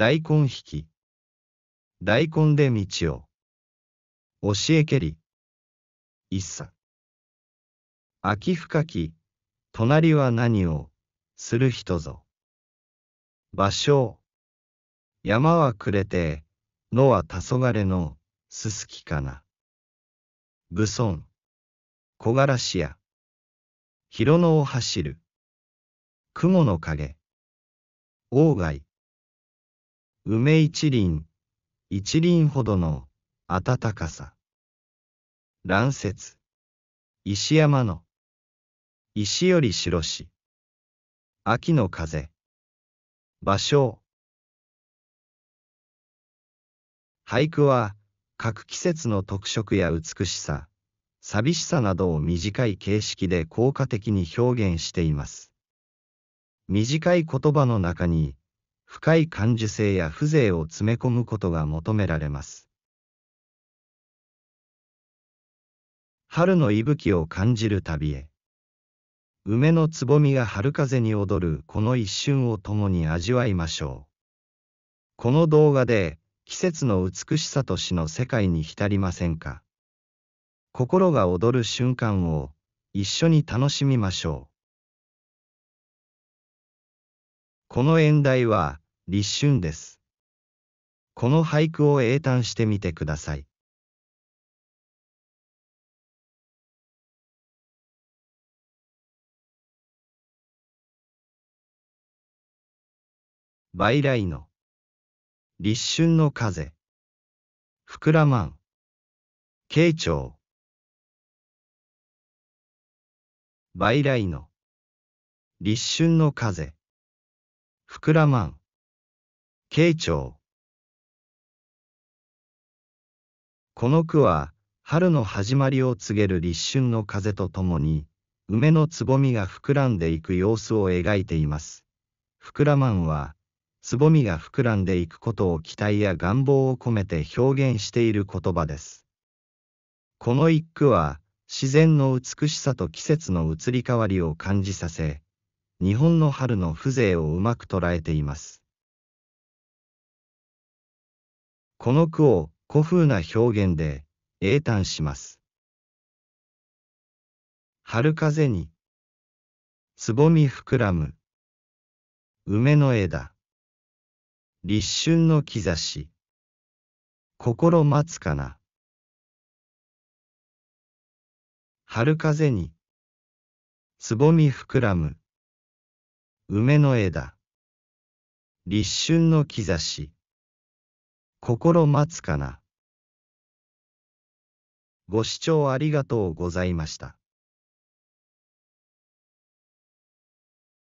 大根引き。大根で道を。教えけり。一茶。秋深き、隣は何を、する人ぞ。場所。山はくれて、野は黄昏の、すすきかな。武尊。木枯らしや。広野を走る。雲の影。鴎外。梅一輪、一輪ほどの暖かさ。乱雪、石山の、石より白し、秋の風、芭蕉。俳句は、各季節の特色や美しさ、寂しさなどを短い形式で効果的に表現しています。短い言葉の中に、深い感受性や風情を詰め込むことが求められます。春の息吹を感じる旅へ。梅のつぼみが春風に踊るこの一瞬を共に味わいましょう。この動画で季節の美しさと死の世界に浸りませんか心が踊る瞬間を一緒に楽しみましょう。この演題は立春です。この俳句を英単してみてください。倍来の立春の風膨らまん慶長倍来の立春の風膨らまん慶長この句は春の始まりを告げる立春の風とともに梅のつぼみが膨らんでいく様子を描いています。膨らまんはつぼみが膨らんでいくことを期待や願望を込めて表現している言葉です。この一句は自然の美しさと季節の移り変わりを感じさせ日本の春の風情をうまく捉えています。この句を古風な表現で英単します。春風に、つぼみ膨らむ、梅の枝、立春の兆し、心待つかな。春風に、つぼみ膨らむ、梅の枝、立春の兆し、心待つかな。ご視聴ありがとうございました。